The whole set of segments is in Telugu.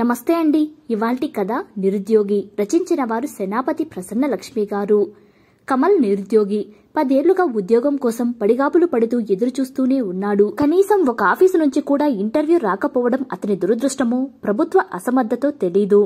నమస్తే అండి ఇవాల్టి కథ నిరుద్యోగి రచించిన వారు సేనాపతి ప్రసన్న లక్ష్మి గారు కమల్ నిరుద్యోగి పదేళ్లుగా ఉద్యోగం కోసం పడిగాపులు పడుతూ ఎదురుచూస్తూనే ఉన్నాడు కనీసం ఒక ఆఫీసు నుంచి కూడా ఇంటర్వ్యూ రాకపోవడం అతని దురదృష్టమో ప్రభుత్వ అసమర్థతో తెలీదు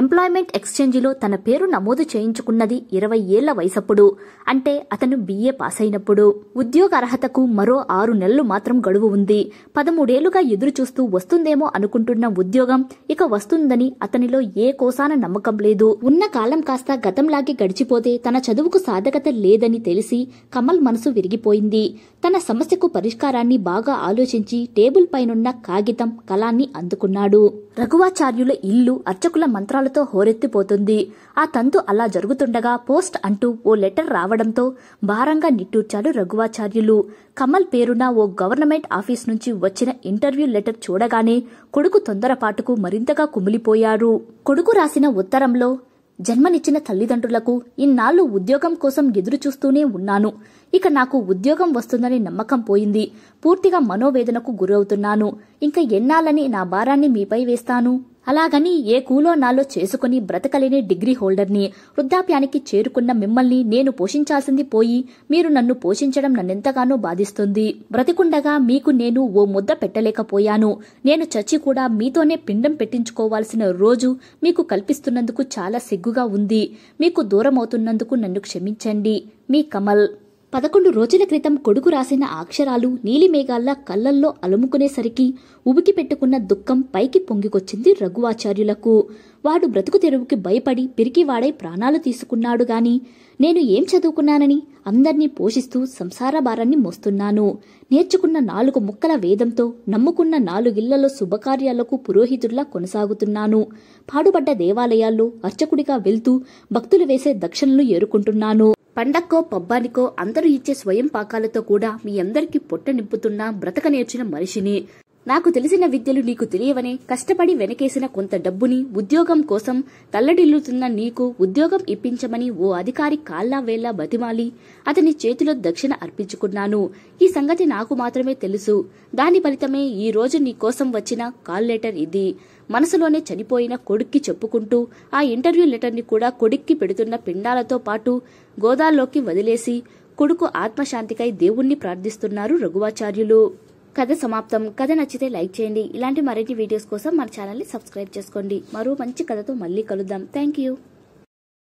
ఎంప్లాయ్మెంట్ ఎక్స్చేంజిలో తన పేరు నమోదు చేయించుకున్నది ఇరవై ఏళ్ల వయసప్పుడు అంటే అతను బీఏ పాస్ అయినప్పుడు ఉద్యోగ అర్హతకు మరో ఆరు నెలలు మాత్రం గడువు ఉంది పదమూడేళ్లుగా ఎదురుచూస్తూ వస్తుందేమో అనుకుంటున్న ఉద్యోగం ఇక వస్తుందని అతనిలో ఏ కోసాన నమ్మకం లేదు ఉన్న కాలం కాస్త గతంలాగే గడిచిపోతే తన చదువుకు సాధకత లేదని తెలిసి కమల్ మనసు విరిగిపోయింది తన సమస్యకు పరిష్కారాన్ని బాగా ఆలోచించి టేబుల్ పైనున్న కాగితం కలాన్ని అందుకున్నాడు రఘువాచార్యుల ఇల్లు అర్చకుల మంత్ర అక్షరాలతో హోరెత్తిపోతుంది ఆ తంతు అలా జరుగుతుండగా పోస్ట్ అంటూ ఓ లెటర్ రావడంతో భారంగా నిట్టూర్చాడు రఘువాచార్యులు కమల్ పేరున ఓ గవర్నమెంట్ ఆఫీస్ నుంచి వచ్చిన ఇంటర్వ్యూ లెటర్ చూడగానే కొడుకు తొందరపాటుకు మరింతగా కుమిలిపోయారు కొడుకు రాసిన ఉత్తరంలో జన్మనిచ్చిన తల్లిదండ్రులకు ఇన్నాళ్లు ఉద్యోగం కోసం ఎదురుచూస్తూనే ఉన్నాను ఇక నాకు ఉద్యోగం వస్తుందని నమ్మకం పోయింది పూర్తిగా మనోవేదనకు గురవుతున్నాను ఇంకా ఎన్నాళ్ళని నా భారాన్ని మీపై వేస్తాను అలాగని ఏ కూలో నాలో చేసుకుని బ్రతకలేని డిగ్రీ హోల్డర్ని వృద్ధాప్యానికి చేరుకున్న మిమ్మల్ని నేను పోషించాల్సింది పోయి మీరు నన్ను పోషించడం నన్నెంతగానో బాధిస్తుంది బ్రతికుండగా మీకు నేను ఓ ముద్ద పెట్టలేకపోయాను నేను చచ్చి కూడా మీతోనే పిండం పెట్టించుకోవాల్సిన రోజు మీకు కల్పిస్తున్నందుకు చాలా సిగ్గుగా ఉంది మీకు దూరమవుతున్నందుకు నన్ను క్షమించండి మీ కమల్ పదకొండు రోజుల క్రితం కొడుకు రాసిన అక్షరాలు నీలిమేఘాల్లా కళ్ళల్లో అలుముకునేసరికి ఉబికి పెట్టుకున్న దుఃఖం పైకి పొంగికొచ్చింది రఘువాచార్యులకు వాడు బ్రతుకు తెరువుకి భయపడి పిరికివాడై ప్రాణాలు తీసుకున్నాడు గాని నేను ఏం చదువుకున్నానని అందర్నీ పోషిస్తూ సంసార భారాన్ని మోస్తున్నాను నేర్చుకున్న నాలుగు ముక్కల వేదంతో నమ్ముకున్న నాలుగిళ్లలో శుభకార్యాలకు పురోహితుల్లా కొనసాగుతున్నాను పాడుపడ్డ దేవాలయాల్లో అర్చకుడిగా వెళ్తూ భక్తులు వేసే దక్షిణలు ఏరుకుంటున్నాను పండక్కో పబ్బానికో అందరూ ఇచ్చే స్వయం పాకాలతో కూడా మీ అందరికీ పొట్ట నింపుతున్న బ్రతక నేర్చిన మనిషిని నాకు తెలిసిన విద్యలు నీకు తెలియవని కష్టపడి వెనకేసిన కొంత డబ్బుని ఉద్యోగం కోసం తల్లడిల్లుతున్న నీకు ఉద్యోగం ఇప్పించమని ఓ అధికారి కాల్లా వేళ్లా బతిమాలి అతని చేతిలో దక్షిణ అర్పించుకున్నాను ఈ సంగతి నాకు మాత్రమే తెలుసు దాని ఫలితమే ఈ రోజు నీకోసం వచ్చిన కాల్ లెటర్ ఇది మనసులోనే చనిపోయిన కొడుక్కి చెప్పుకుంటూ ఆ ఇంటర్వ్యూ లెటర్ని కూడా కొడుక్కి పెడుతున్న పిండాలతో పాటు గోదాల్లోకి వదిలేసి కొడుకు ఆత్మశాంతికై దేవుణ్ణి ప్రార్థిస్తున్నారు రఘువాచార్యులు కథ సమాప్తం కథ నచ్చితే లైక్ చేయండి ఇలాంటి మరిన్ని వీడియోస్ కోసం మన ఛానల్ని సబ్స్క్రైబ్ చేసుకోండి మరో మంచి కథతో మళ్ళీ కలుద్దాం థ్యాంక్ యూ